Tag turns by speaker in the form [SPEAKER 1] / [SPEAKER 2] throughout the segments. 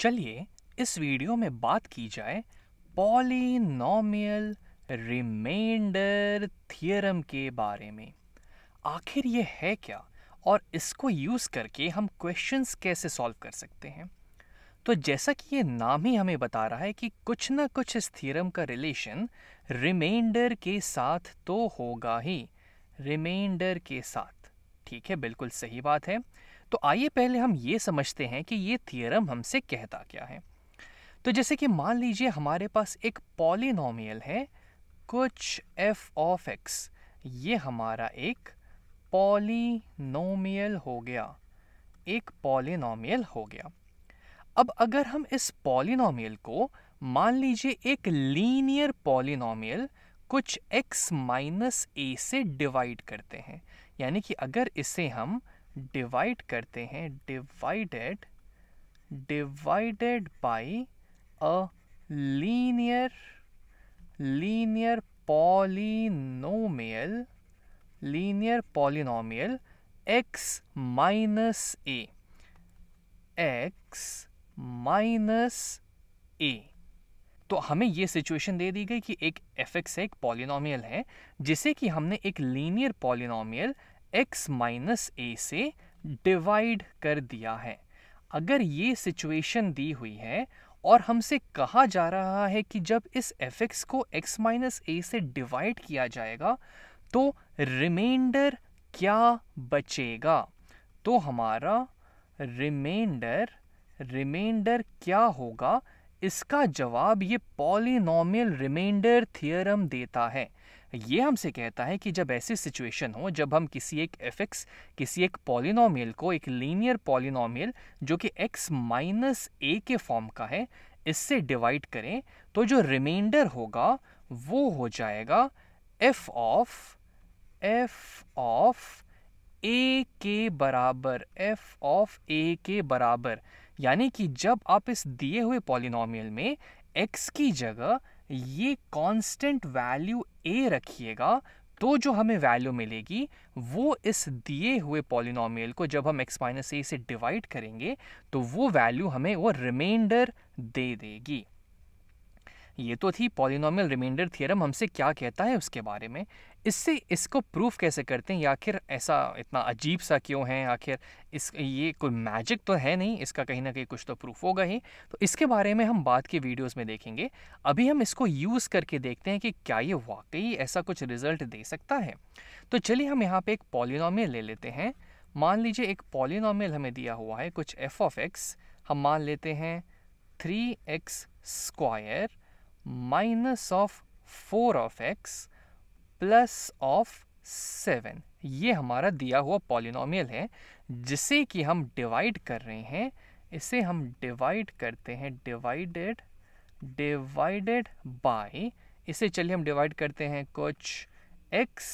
[SPEAKER 1] चलिए इस वीडियो में बात की जाए पॉलिनोमियल रिमाइंडर थियरम के बारे में आखिर ये है क्या और इसको यूज़ करके हम क्वेश्चंस कैसे सॉल्व कर सकते हैं तो जैसा कि ये नाम ही हमें बता रहा है कि कुछ ना कुछ इस थियरम का रिलेशन रिमाइंडर के साथ तो होगा ही रिमाइंडर के साथ ठीक है बिल्कुल सही बात है तो आइए पहले हम ये समझते हैं कि ये थियरम हमसे कहता क्या है तो जैसे कि मान लीजिए हमारे पास एक पॉलिनोमियल है कुछ एफ ऑफ एक्स ये हमारा एक पॉलिनोमियल हो गया एक पॉलिनोमियल हो गया अब अगर हम इस पॉलिनोमियल को मान लीजिए एक लीनियर पॉलिनोमियल कुछ x माइनस ए से डिवाइड करते हैं यानी कि अगर इसे हम डिवाइड करते हैं divided divided by a linear linear polynomial linear polynomial x minus A X minus A तो हमें ये सिचुएशन दे दी गई कि एक एफ एक्स एक पॉलिनोमियल है जिसे कि हमने एक linear polynomial X minus A से डिवाइड कर दिया है अगर ये सिचुएशन दी हुई है और हमसे कहा जा रहा है कि जब इस एफ एक्स को एक्स माइनस ए से डिवाइड किया जाएगा तो रिमाइंडर क्या बचेगा तो हमारा रिमाइंडर रिमाइंडर क्या होगा इसका जवाब ये पॉलिनॉमियल रिमाइंडर थियरम देता है ये हमसे कहता है कि जब ऐसी सिचुएशन हो जब हम किसी एक एफ एक्स किसी एक पॉलिनोमियल को एक लीनियर पॉलिनोमियल जो कि एक्स माइनस ए के फॉर्म का है इससे डिवाइड करें तो जो रिमाइंडर होगा वो हो जाएगा F of F of A के बराबर एफ ऑफ ए के बराबर यानी कि जब आप इस दिए हुए पॉलिनोमियल में एक्स की जगह ये कांस्टेंट वैल्यू ए रखिएगा तो जो हमें वैल्यू मिलेगी वो इस दिए हुए पॉलिनोमियल को जब हम एक्स माइनस ए से डिवाइड करेंगे तो वो वैल्यू हमें वो रिमाइंडर दे देगी ये तो थी पॉलिनॉमियल रिमाइंडर थियरम हमसे क्या कहता है उसके बारे में इससे इसको प्रूफ कैसे करते हैं या आखिर ऐसा इतना अजीब सा क्यों है आखिर इस ये कोई मैजिक तो है नहीं इसका कहीं ना कहीं कुछ तो प्रूफ होगा ही तो इसके बारे में हम बाद के वीडियोस में देखेंगे अभी हम इसको यूज़ करके देखते हैं कि क्या ये वाकई ऐसा कुछ रिजल्ट दे सकता है तो चलिए हम यहाँ पर एक पॉलिनॉमियल ले लेते हैं मान लीजिए एक पॉलिनॉमियल हमें दिया हुआ है कुछ एफ ऑफ एक्स हम मान लेते हैं three X square minus of four of X plus of seven ये हमारा दिया हुआ पॉलिनोमियल है जिसे कि हम डिवाइड कर रहे हैं इसे हम डिवाइड करते हैं डिवाइडेड डिवाइडेड बाय इसे चलिए हम डिवाइड करते हैं कुछ x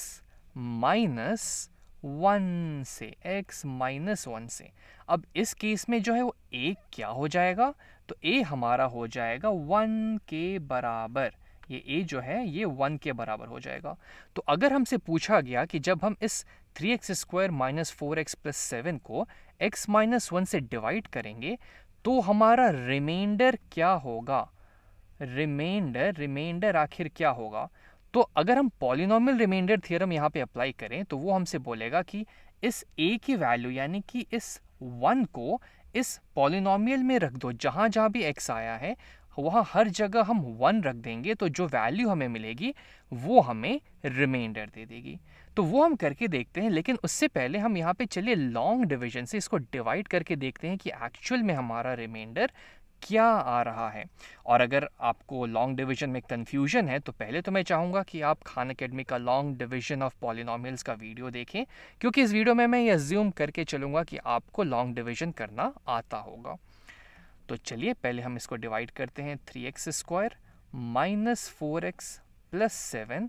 [SPEAKER 1] माइनस वन से x माइनस वन से अब इस केस में जो है वो एक क्या हो जाएगा तो ए हमारा हो जाएगा वन के बराबर ये ए जो है ये वन के बराबर हो जाएगा तो अगर हमसे पूछा गया कि जब हम इस three X square minus four X plus seven को एक्स माइनस वन से डिवाइड करेंगे तो हमारा रिमाइंडर क्या होगा रिमाइंडर रिमाइंडर आखिर क्या होगा तो अगर हम पॉलिनॉमल रिमाइंडर थियरम यहाँ पे अप्लाई करें तो वो हमसे बोलेगा कि इस ए की वैल्यू यानी कि इस वन को इस पॉलिनोमियल में रख दो जहाँ जहाँ भी एक्स आया है वहाँ हर जगह हम वन रख देंगे तो जो वैल्यू हमें मिलेगी वो हमें रिमाइंडर दे देगी तो वो हम करके देखते हैं लेकिन उससे पहले हम यहाँ पे चलिए लॉन्ग डिवीजन से इसको डिवाइड करके देखते हैं कि एक्चुअल में हमारा रिमाइंडर क्या आ रहा है और अगर आपको लॉन्ग डिवीजन में कन्फ्यूजन है तो पहले तो मैं चाहूँगा कि आप खान अकेडमी का लॉन्ग डिवीजन ऑफ पॉलिनॉमिल्स का वीडियो देखें क्योंकि इस वीडियो में मैं ये ज्यूम करके चलूँगा कि आपको लॉन्ग डिवीजन करना आता होगा तो चलिए पहले हम इसको डिवाइड करते हैं three X square minus four X plus seven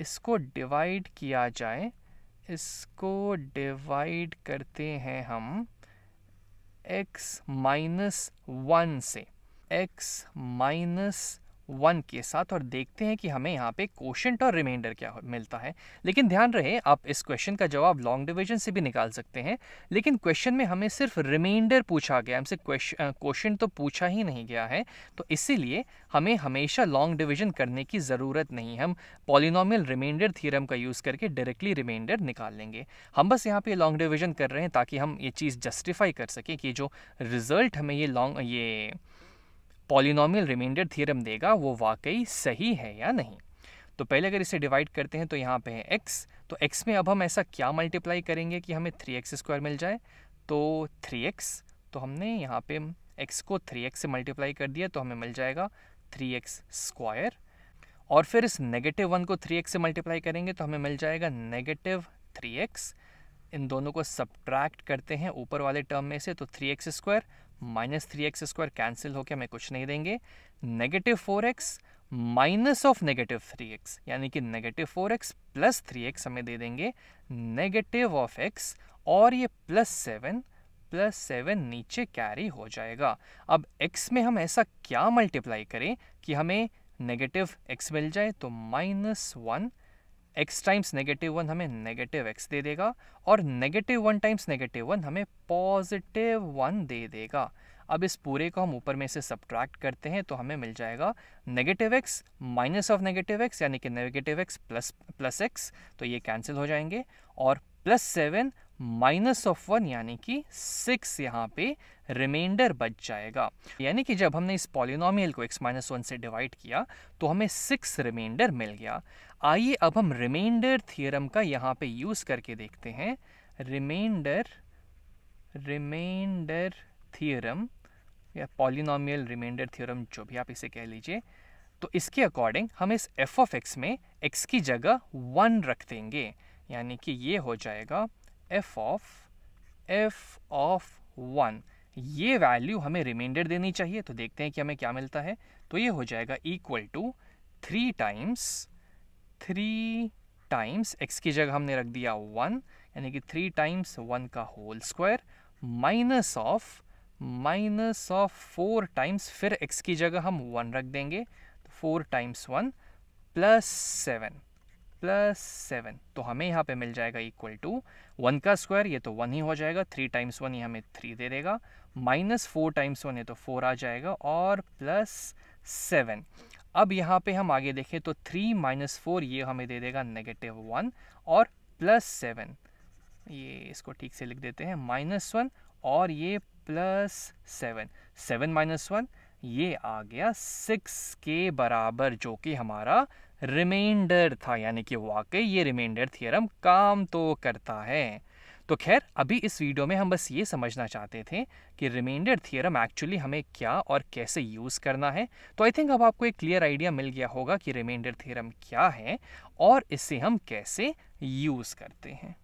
[SPEAKER 1] इसको डिवाइड किया जाए इसको डिवाइड करते हैं हम x minus 1 से x माइनस वन के साथ और देखते हैं कि हमें यहाँ पे क्वेश्चन और रिमाइंडर क्या मिलता है लेकिन ध्यान रहे आप इस क्वेश्चन का जवाब लॉन्ग डिविजन से भी निकाल सकते हैं लेकिन क्वेश्चन में हमें सिर्फ रिमाइंडर पूछा गया हमसे क्वेश्चन तो पूछा ही नहीं गया है तो इसीलिए हमें हमेशा लॉन्ग डिविजन करने की ज़रूरत नहीं हम पॉलिनॉमियल रिमाइंडर थीरम का यूज़ करके डायरेक्टली रिमाइंडर निकाल लेंगे हम बस यहाँ पे लॉन्ग डिविजन कर रहे हैं ताकि हम ये चीज़ जस्टिफाई कर सकें कि जो रिज़ल्ट हमें ये लॉन्ग ये पॉलिनॉमियल रिमाइंडर थियरम देगा वो वाकई सही है या नहीं तो पहले अगर इसे डिवाइड करते हैं तो यहाँ पे है x तो x में अब हम ऐसा क्या मल्टीप्लाई करेंगे कि हमें थ्री एक्स स्क्वायर मिल जाए तो थ्री एक्स तो हमने यहाँ पे x को थ्री एक्स से मल्टीप्लाई कर दिया तो हमें मिल जाएगा थ्री एक्स स्क्वायर और फिर इस नेगेटिव वन को थ्री एक्स से मल्टीप्लाई करेंगे तो हमें मिल जाएगा नेगेटिव थ्री एक्स इन दोनों को सब्ट्रैक्ट करते हैं ऊपर वाले टर्म में से तो three X square minus three X square cancel होकर हमें कुछ नहीं देंगे negative four X minus of negative three X यानी कि negative four X plus three X हमें दे देंगे नेगेटिव ऑफ एक्स और ये प्लस सेवन प्लस सेवन नीचे कैरी हो जाएगा अब एक्स में हम ऐसा क्या मल्टीप्लाई करें कि हमें नेगेटिव एक्स मिल जाए तो minus one x times negative one हमें नेगेटिव x दे देगा और negative one times negative one हमें पॉजिटिव वन दे देगा अब इस पूरे को हम ऊपर में से सब्ट्रैक्ट करते हैं तो हमें मिल जाएगा negative X minus of negative X यानी कि negative X plus plus X तो ये कैंसिल हो जाएंगे और plus seven minus of one यानी कि सिक्स यहाँ पे रिमाइंडर बच जाएगा यानी कि जब हमने इस पॉलिनोमियल को एक्स माइनस वन से डिवाइड किया तो हमें सिक्स रिमाइंडर मिल गया आइए अब हम रिमाइंडर थ्योरम का यहाँ पे यूज़ करके देखते हैं रिमाइंडर रिमाइंडर थ्योरम या पॉलिनोमियल रिमाइंडर थियोरम जो भी आप इसे कह लीजिए तो इसके अकॉर्डिंग हम इस एफ ऑफ एक्स में एक्स की जगह वन रख देंगे यानी कि ये हो जाएगा F of F of one ये वैल्यू हमें रिमाइंडर देनी चाहिए तो देखते हैं कि हमें क्या मिलता है तो ये हो जाएगा equal to three times three times X की जगह हमने रख दिया वन यानी कि थ्री टाइम्स वन का whole square minus of minus of four times फिर एक्स की जगह हम वन रख देंगे तो four times one plus seven plus seven तो हमें यहाँ पे मिल जाएगा इक्वल टू वन का स्क्वायर ये तो वन ही हो जाएगा थ्री टाइम्स वन ये हमें थ्री दे देगा माइनस फोर टाइम्स वन ये तो फोर आ जाएगा और प्लस सेवन अब यहाँ पे हम आगे देखें तो थ्री माइनस फोर ये हमें दे देगा नेगेटिव वन और प्लस सेवन ये इसको ठीक से लिख देते हैं माइनस वन और ये plus seven seven minus one ये आ गया सिक्स के बराबर जो कि हमारा रिमाइंडर था यानी कि वाकई ये रिमाइंडर थियरम काम तो करता है तो खैर अभी इस वीडियो में हम बस ये समझना चाहते थे कि रिमाइंडर थियरम एक्चुअली हमें क्या और कैसे यूज़ करना है तो आई थिंक अब आपको एक क्लियर आइडिया मिल गया होगा कि रिमाइंडर थियरम क्या है और इसे हम कैसे यूज़ करते हैं